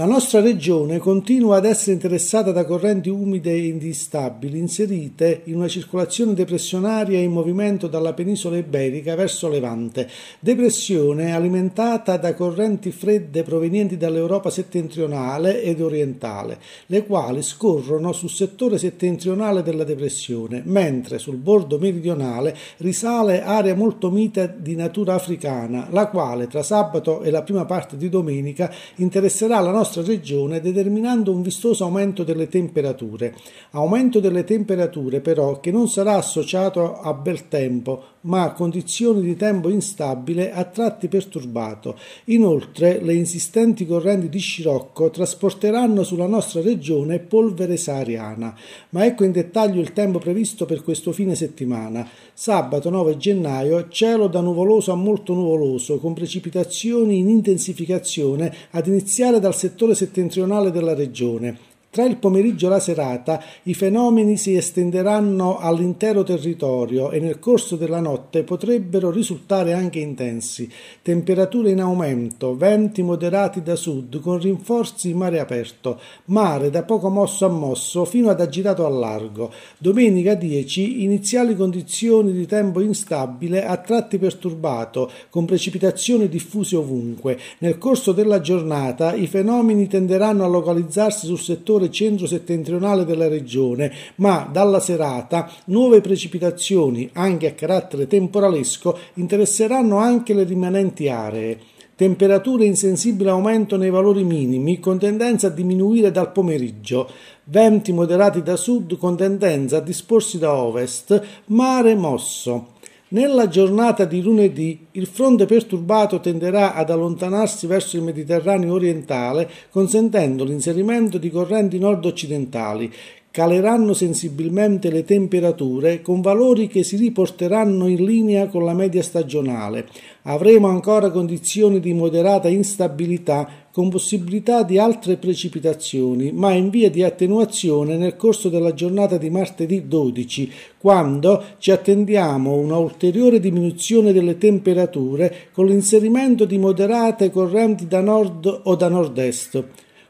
La nostra regione continua ad essere interessata da correnti umide e instabili inserite in una circolazione depressionaria in movimento dalla penisola iberica verso Levante, depressione alimentata da correnti fredde provenienti dall'Europa settentrionale ed orientale, le quali scorrono sul settore settentrionale della depressione, mentre sul bordo meridionale risale area molto mite di natura africana, la quale tra sabato e la prima parte di domenica interesserà la nostra nostra regione determinando un vistoso aumento delle temperature, aumento delle temperature però che non sarà associato a bel tempo ma condizioni di tempo instabile a tratti perturbato. Inoltre le insistenti correnti di scirocco trasporteranno sulla nostra regione polvere sahariana. Ma ecco in dettaglio il tempo previsto per questo fine settimana. Sabato 9 gennaio cielo da nuvoloso a molto nuvoloso con precipitazioni in intensificazione ad iniziare dal settore settentrionale della regione tra il pomeriggio e la serata i fenomeni si estenderanno all'intero territorio e nel corso della notte potrebbero risultare anche intensi. Temperature in aumento, venti moderati da sud con rinforzi in mare aperto, mare da poco mosso a mosso fino ad agitato a largo. Domenica 10 iniziali condizioni di tempo instabile a tratti perturbato con precipitazioni diffuse ovunque. Nel corso della giornata i fenomeni tenderanno a localizzarsi sul settore settore centro-settentrionale della regione, ma dalla serata nuove precipitazioni, anche a carattere temporalesco, interesseranno anche le rimanenti aree temperature in sensibile aumento nei valori minimi con tendenza a diminuire dal pomeriggio, venti moderati da sud con tendenza a disporsi da ovest, mare mosso. Nella giornata di lunedì il fronte perturbato tenderà ad allontanarsi verso il Mediterraneo orientale, consentendo l'inserimento di correnti nord-occidentali. Caleranno sensibilmente le temperature con valori che si riporteranno in linea con la media stagionale. Avremo ancora condizioni di moderata instabilità con possibilità di altre precipitazioni, ma in via di attenuazione nel corso della giornata di martedì 12, quando ci attendiamo una ulteriore diminuzione delle temperature con l'inserimento di moderate correnti da nord o da nord-est.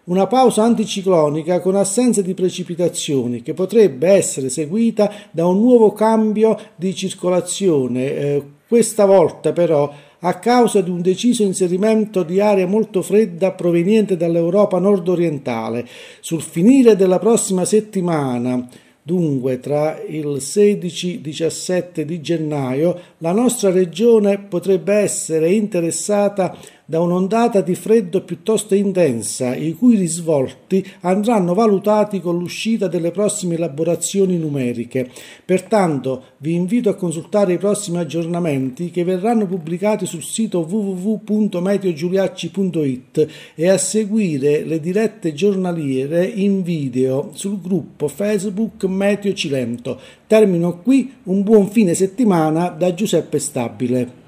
Una pausa anticiclonica con assenza di precipitazioni che potrebbe essere seguita da un nuovo cambio di circolazione, eh, questa volta però a causa di un deciso inserimento di aria molto fredda proveniente dall'Europa nord-orientale. Sul finire della prossima settimana, Dunque, tra il 16 e il 17 di gennaio, la nostra regione potrebbe essere interessata da un'ondata di freddo piuttosto intensa, i cui risvolti andranno valutati con l'uscita delle prossime elaborazioni numeriche. Pertanto vi invito a consultare i prossimi aggiornamenti che verranno pubblicati sul sito www.meteogiuliacci.it e a seguire le dirette giornaliere in video sul gruppo Facebook Meteo Cilento. Termino qui, un buon fine settimana da Giuseppe Stabile.